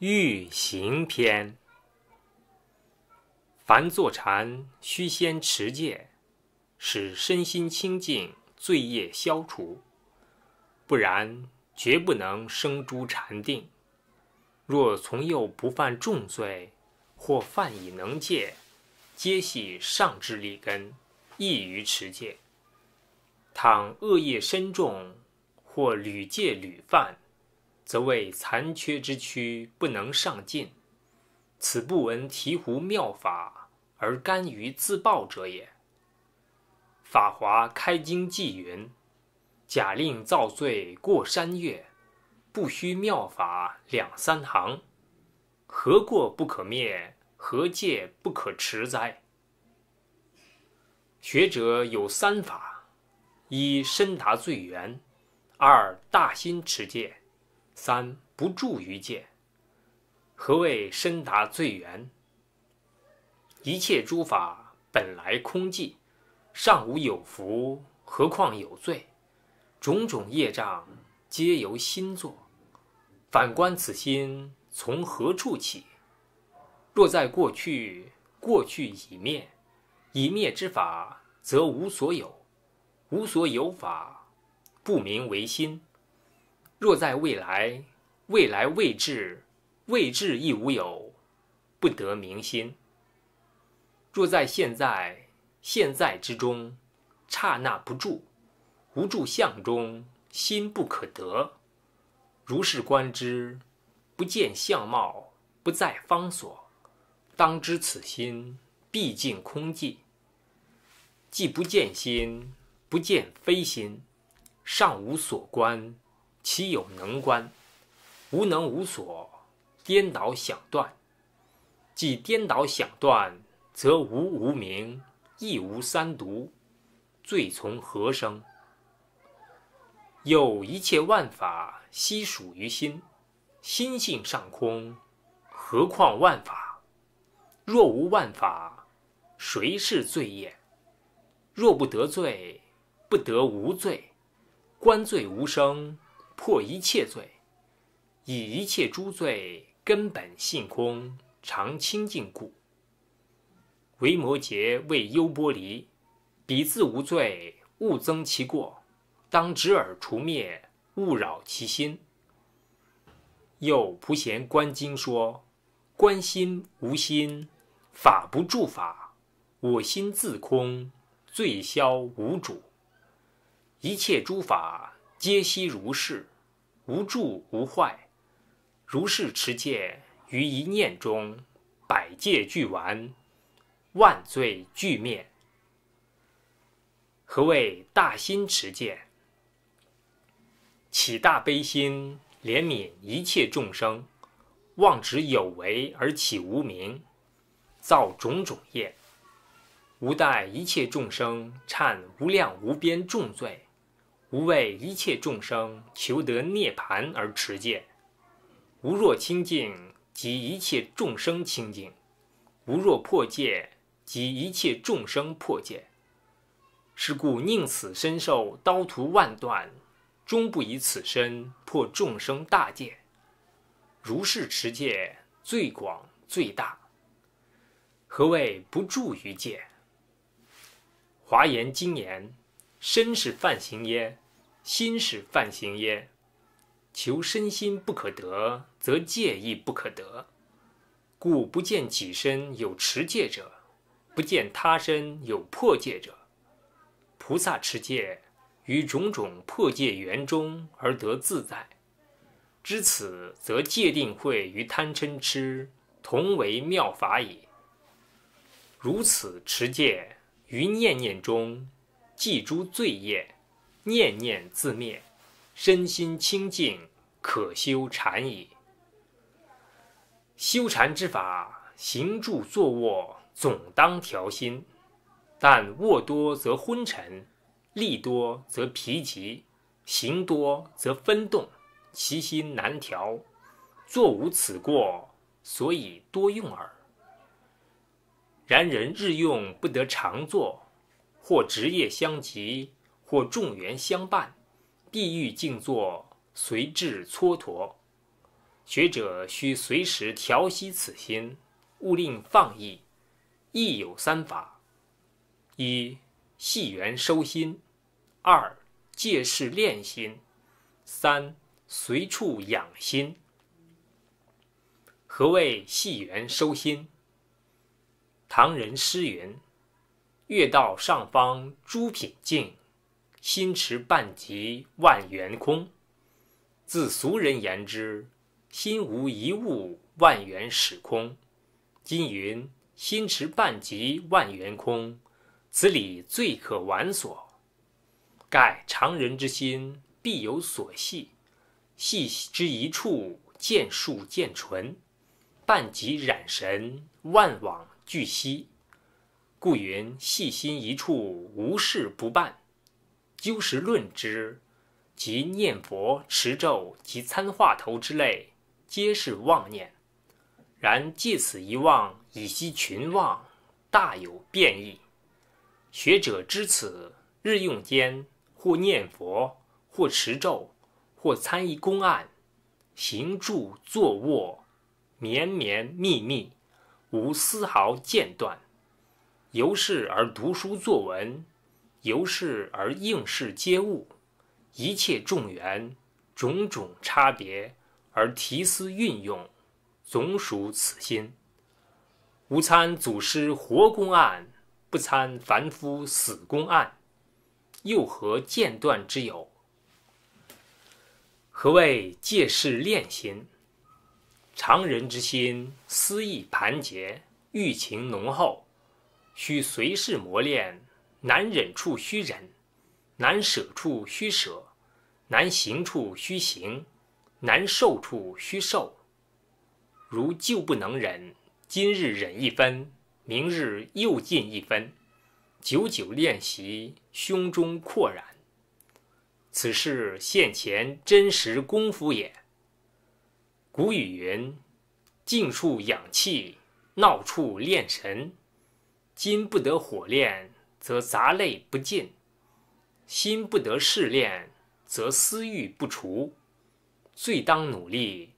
欲行篇，凡坐禅须先持戒，使身心清净，罪业消除，不然绝不能生诸禅定。若从幼不犯重罪，或犯以能戒，皆系上智力根，易于持戒。倘恶业深重，或屡戒屡犯。则谓残缺之躯不能上进，此不闻醍醐妙法而甘于自暴者也。法华开经记云：“假令造罪过山岳，不须妙法两三行，何过不可灭？何戒不可持哉？”学者有三法：一深达罪缘，二大心持戒。三不住于界。何谓深达罪源？一切诸法本来空寂，尚无有福，何况有罪？种种业障皆由心作。反观此心从何处起？若在过去，过去已灭，已灭之法则无所有，无所有法不明为心。若在未来，未来未至，未至亦无有，不得明心。若在现在，现在之中，刹那不住，无住相中，心不可得。如是观之，不见相貌，不在方所，当知此心，毕竟空寂。既不见心，不见非心，尚无所观。岂有能观？无能无所，颠倒想断。即颠倒想断，则无无明，亦无三毒，罪从何生？又一切万法悉属于心，心性上空，何况万法？若无万法，谁是罪业？若不得罪，不得无罪，观罪无生。破一切罪，以一切诸罪根本性空，常清净故。为摩诘为优波离，彼自无罪，勿增其过；当执而除灭，勿扰其心。又普贤观经说：观心无心，法不住法，我心自空，罪消无主。一切诸法皆悉如是。无住无坏，如是持戒于一念中，百戒俱完，万罪俱灭。何谓大心持戒？起大悲心，怜悯一切众生，妄执有为而起无名，造种种业，无待一切众生忏无量无边重罪。无为一切众生求得涅盘而持戒，无若清净即一切众生清净，无若破戒即一切众生破戒。是故宁此身受刀屠万断，终不以此身破众生大戒。如是持戒最广最大。何谓不著于戒？华严经言。身是犯行耶，心是犯行耶？求身心不可得，则戒亦不可得。故不见己身有持戒者，不见他身有破戒者。菩萨持戒于种种破戒缘中而得自在。知此，则戒定慧与贪嗔痴同为妙法也。如此持戒于念念中。记诸罪业，念念自灭，身心清净，可修禅矣。修禅之法，行住坐卧，总当调心。但卧多则昏沉，立多则疲极，行多则分动，其心难调。坐无此过，所以多用耳。然人日用不得常坐。或职业相及，或众缘相伴，地狱静坐随至蹉跎。学者需随时调息此心，勿令放逸。亦有三法：一系缘收心；二借事练心；三随处养心。何谓系缘收心？唐人诗云。月到上方诸品净，心持半即万缘空。自俗人言之心无一物，万缘始空。今云心持半即万缘空，此理最可玩索。盖常人之心必有所系，系之一处见数见纯，半即染神，万网俱息。故云细心一处无事不办，究实论之，即念佛持咒，及参话头之类，皆是妄念。然借此一妄，以息群妄，大有变异。学者知此，日用间或念佛，或持咒，或参一公案，行住坐卧，绵绵密密，无丝毫间断。由是而读书作文，由是而应试接物，一切众缘种种差别而提思运用，总属此心。吾参祖师活公案，不参凡夫死公案，又何间断之有？何谓借事练心？常人之心，思意盘结，欲情浓厚。需随事磨练，难忍处须忍，难舍处须舍，难行处须行，难受处须受。如旧不能忍，今日忍一分，明日又进一分，久久练习，胸中阔然。此事现前真实功夫也。古语云：“静处养气，闹处练神。”金不得火炼，则杂类不净；心不得试炼，则私欲不除。最当努力，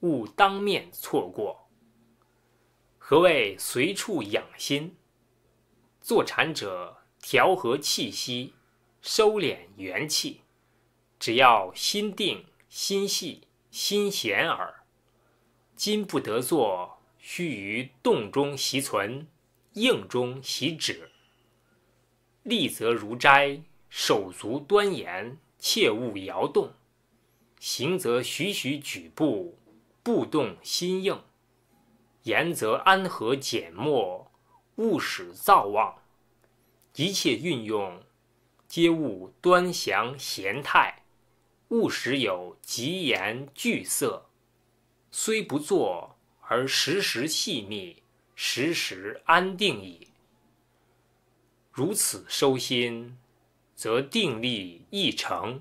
勿当面错过。何谓随处养心？坐禅者调和气息，收敛元气。只要心定、心细、心闲耳。今不得坐，须于洞中习存。应中习止，立则如斋，手足端严，切勿摇动；行则徐徐举步，步动心应；言则安和简默，勿使躁妄。一切运用，皆勿端详闲态，勿使有疾言惧色。虽不作，而时时细密。时时安定矣。如此收心，则定力亦成。